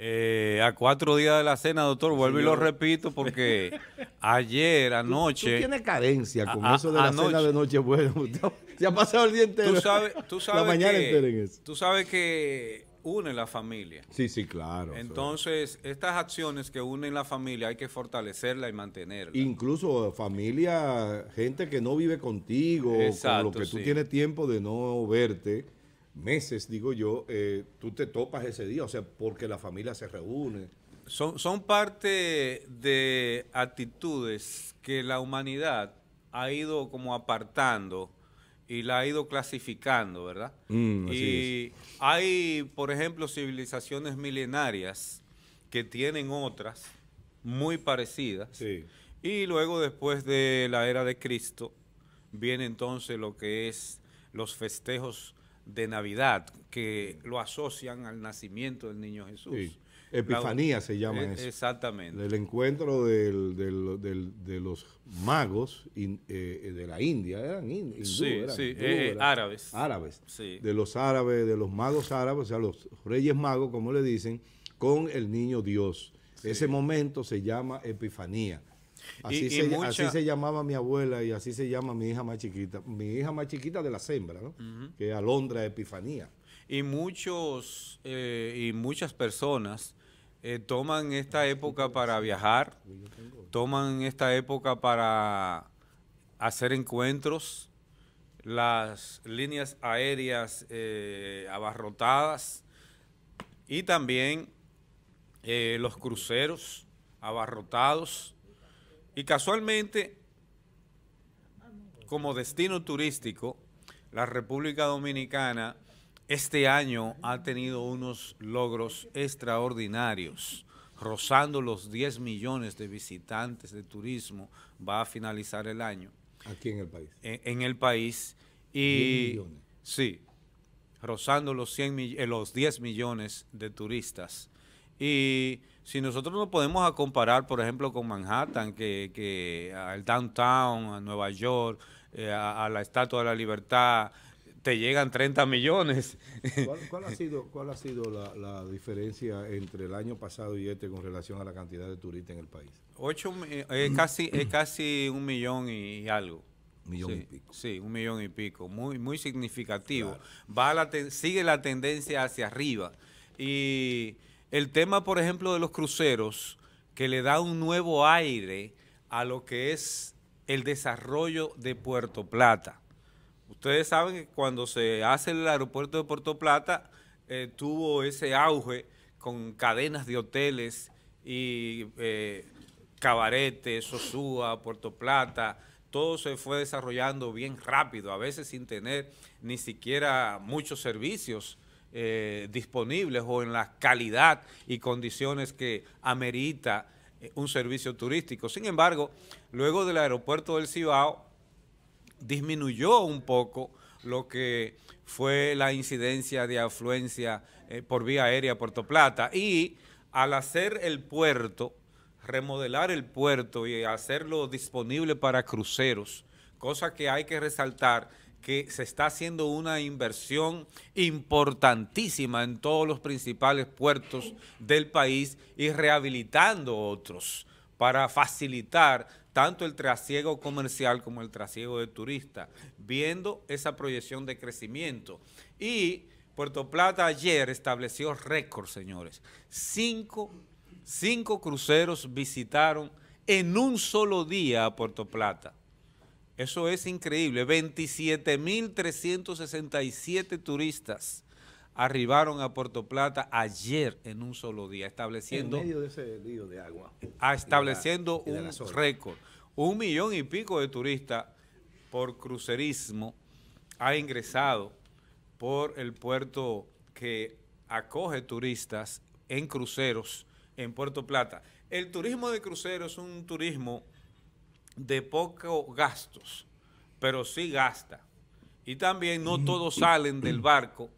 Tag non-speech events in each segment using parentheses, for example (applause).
Eh, a cuatro días de la cena, doctor, vuelvo y lo repito porque (laughs) ayer, anoche. Tú, tienes carencia con eso de la cena de bueno, (laughs) Se ha pasado el día entero. (laughs) Tú sabes, mañana que, Tú sabes que une la familia. Sí, sí, claro. Entonces, estas acciones que unen la familia hay que fortalecerla y mantenerla. Incluso familia, gente que no vive contigo, con lo que tú tienes tiempo de no verte meses, digo yo, eh, tú te topas ese día, o sea, porque la familia se reúne. Son, son parte de actitudes que la humanidad ha ido como apartando y la ha ido clasificando, ¿verdad? Mm, y hay, por ejemplo, civilizaciones milenarias que tienen otras muy parecidas. Y luego después de la era de Cristo viene entonces lo que es los festejos de Navidad, que lo asocian al nacimiento del niño Jesús. Epifanía se llama e- eso. Exactamente. El encuentro del, de los magos eh, de la India, eran indios sí, sí, eh, árabes. Árabes. Sí. De los árabes, de los magos árabes, o sea, los reyes magos, como le dicen, con el niño Dios. Ese momento se llama Epifanía. Así, se, así, se, llamaba mi abuela y así se llama mi hija más chiquita. Mi hija más chiquita de la sembra ¿no? Que es Alondra Epifanía. Y, muchos, eh, y muchas personas eh, toman esta época para viajar, toman esta época para hacer encuentros, las líneas aéreas eh, abarrotadas y también los cruceros abarrotados y casualmente, como destino turístico, la República Dominicana este año ha tenido unos logros extraordinarios, rozando los 10 millones de visitantes de turismo, va a finalizar el año. Aquí en el país. En, el país. Y, Sí, rozando los, eh, los 10 millones de turistas. Y si nosotros nos podemos a comparar, por ejemplo, con Manhattan, que, que al downtown, a Nueva York, eh, a, la Estatua de la Libertad, te llegan 30 millones. (laughs) ¿Cuál, ha sido, cuál ha sido la, la, diferencia entre el año pasado y este con relación a la cantidad de turistas en el país? Ocho, eh, casi, es casi un millón y, algo millón y pico. Sí, un millón y pico. Muy, muy significativo. Va la sigue la tendencia hacia arriba. Y el tema, por ejemplo, de los cruceros, que le da un nuevo aire a lo que es el desarrollo de Puerto Plata. Ustedes saben que cuando se hace el aeropuerto de Puerto Plata, eh, tuvo ese auge con cadenas de hoteles y eh, cabaretes, Sosúa, Puerto Plata, todo se fue desarrollando bien rápido, a veces sin tener ni siquiera muchos servicios eh, disponibles o en la calidad y condiciones que amerita eh, un servicio turístico. Sin embargo, luego del aeropuerto del Cibao, disminuyó un poco lo que fue la incidencia de afluencia eh, por vía aérea a Puerto Plata y al hacer el puerto, remodelar el puerto y hacerlo disponible para cruceros, cosa que hay que resaltar, que se está haciendo una inversión importantísima en todos los principales puertos del país y rehabilitando otros para facilitar tanto el trasiego comercial como el trasiego de turistas, viendo esa proyección de crecimiento. Y Puerto Plata ayer estableció récord, señores. Cinco, cruceros visitaron en un solo día a Puerto Plata. Eso es increíble. 27.367 turistas arribaron a Puerto Plata ayer en un solo día, estableciendo... de agua. Ah, estableciendo un récord. Un millón y pico de turistas por crucerismo ha ingresado por el puerto que acoge turistas en cruceros en Puerto Plata. El turismo de cruceros es un turismo de pocos gastos, pero sí gasta. Y también no mm. todos salen del barco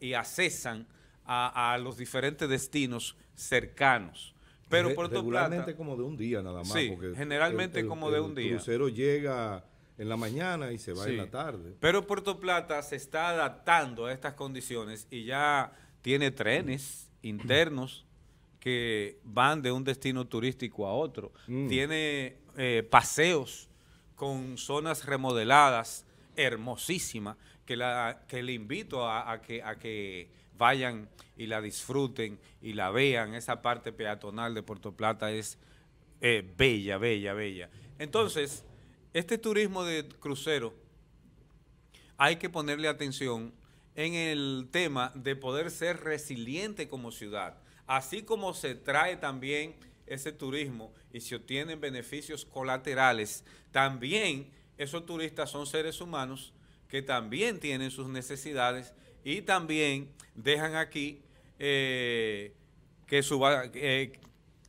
y accesan a, a los diferentes destinos cercanos. Pero Puerto regularmente generalmente como de un día nada más. Sí, generalmente como de un día. El crucero llega en la mañana y se va en la tarde. Pero Puerto Plata se está adaptando a estas condiciones y ya tiene trenes mm. internos que van de un destino turístico a otro. Mm. Tiene eh, paseos con zonas remodeladas, hermosísimas, que, que le invito a, que, a que vayan y la disfruten y la vean. Esa parte peatonal de Puerto Plata es eh, bella, bella, bella. Entonces, este turismo de crucero hay que ponerle atención en el tema de poder ser resiliente como ciudad así como se trae también ese turismo y se obtienen beneficios colaterales, también esos turistas son seres humanos que también tienen sus necesidades y también dejan aquí eh, que eh,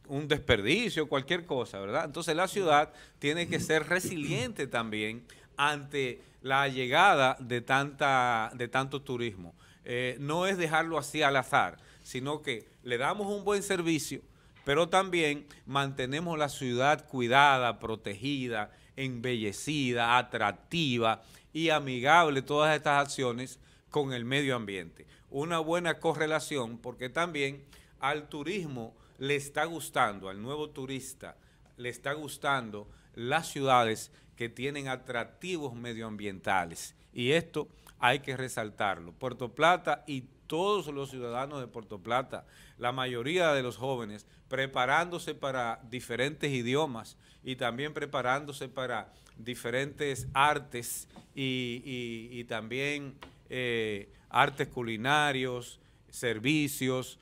un desperdicio, cualquier cosa, ¿verdad? Entonces la ciudad tiene que ser resiliente también ante la llegada de, tanta, de tanto turismo. Eh, no es dejarlo así al azar, sino que le damos un buen servicio, pero también mantenemos la ciudad cuidada, protegida, embellecida, atractiva y amigable todas estas acciones con el medio ambiente. Una buena correlación porque también al turismo le está gustando, al nuevo turista le está gustando las ciudades que tienen atractivos medioambientales. Y esto hay que resaltarlo. Puerto Plata y todos los ciudadanos de Puerto Plata, la mayoría de los jóvenes, preparándose para diferentes idiomas y también preparándose para diferentes artes y, también eh, artes culinarios, servicios,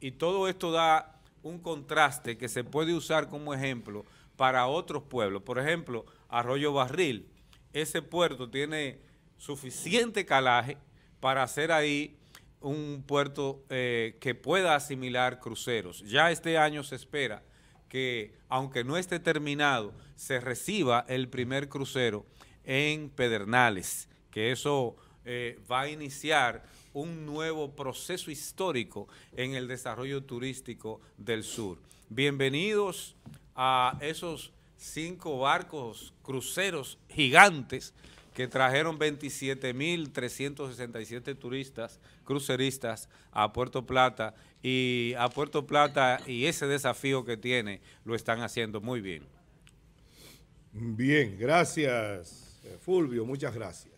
y todo esto da un contraste que se puede usar como ejemplo para otros pueblos. Por ejemplo, Arroyo Barril, ese puerto tiene suficiente calaje para hacer ahí un puerto eh, que pueda asimilar cruceros. Ya este año se espera que, aunque no esté terminado, se reciba el primer crucero en Pedernales, que eso eh, va a iniciar un nuevo proceso histórico en el desarrollo turístico del sur. Bienvenidos a esos cinco barcos cruceros gigantes que trajeron 27.367 turistas, cruceristas a Puerto Plata y a Puerto Plata y ese desafío que tiene lo están haciendo muy bien. Bien, gracias eh, Fulvio, muchas gracias.